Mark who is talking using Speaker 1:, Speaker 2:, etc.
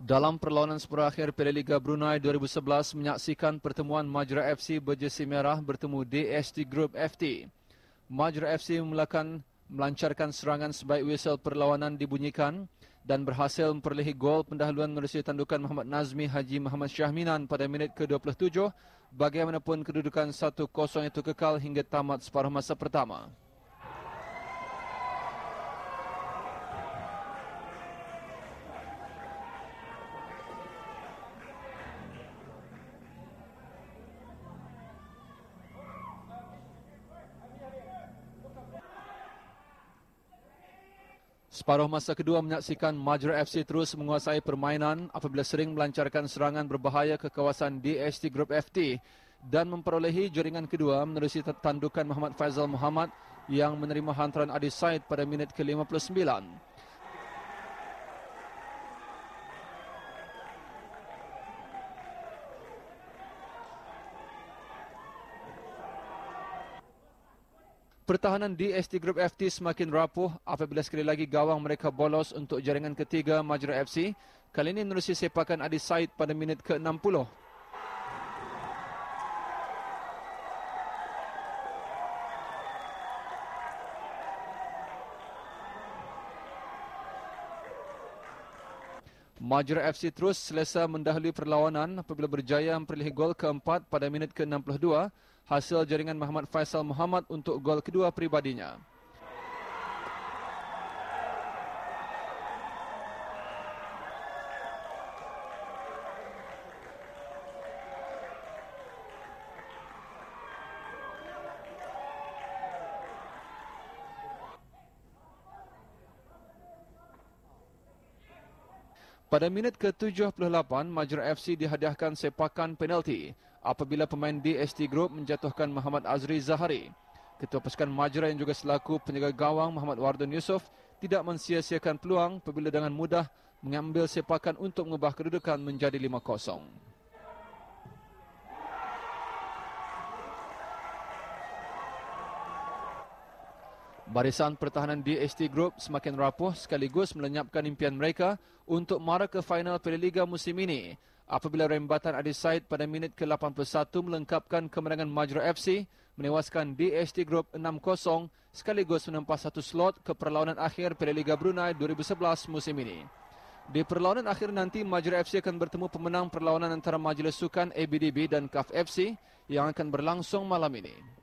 Speaker 1: Dalam perlawanan separuh akhir Piala Liga Brunei 2011 menyaksikan pertemuan Majra FC berjersi merah bertemu DST Group FT. Majra FC melakukan melancarkan serangan sebaik whistle perlawanan dibunyikan dan berhasil memperlehi gol pendahuluan melalui tandukan Muhammad Nazmi Haji Muhammad Syahminan pada minit ke-27 bagaimanapun kedudukan 1-0 itu kekal hingga tamat separuh masa pertama. Separuh masa kedua menyaksikan Majra FC terus menguasai permainan apabila sering melancarkan serangan berbahaya ke kawasan DST Group FT dan memperolehi jaringan kedua menerusi tandukan Muhammad Faizal Muhammad yang menerima hantaran Adi Said pada minit ke-59. Pertahanan di DST Group FT semakin rapuh apabila sekali lagi gawang mereka bolos untuk jaringan ketiga Majra FC. Kali ini menerusi sepakan Adi Said pada minit ke-60. Majra FC terus selesa mendahului perlawanan apabila berjaya memperoleh gol keempat pada minit ke-62 hasil jaringan Muhammad Faisal Muhammad untuk gol kedua pribadinya. Pada minit ke-78, Majra FC dihadiahkan sepakan penalti apabila pemain BST Group menjatuhkan Muhammad Azri Zahari. Ketua Pasukan Majra yang juga selaku penjaga gawang Muhammad Wardun Yusof tidak mensia peluang apabila dengan mudah mengambil sepakan untuk mengubah kedudukan menjadi 5-0. Barisan pertahanan DST Group semakin rapuh sekaligus melenyapkan impian mereka untuk mara ke final Piala Liga musim ini apabila rembatan Adi Said pada minit ke-81 melengkapkan kemenangan Majra FC menewaskan DST Group 6-0 sekaligus menempah satu slot ke perlawanan akhir Piala Liga Brunei 2011 musim ini. Di perlawanan akhir nanti, Majra FC akan bertemu pemenang perlawanan antara Majlis Sukan ABDB dan CAF FC yang akan berlangsung malam ini.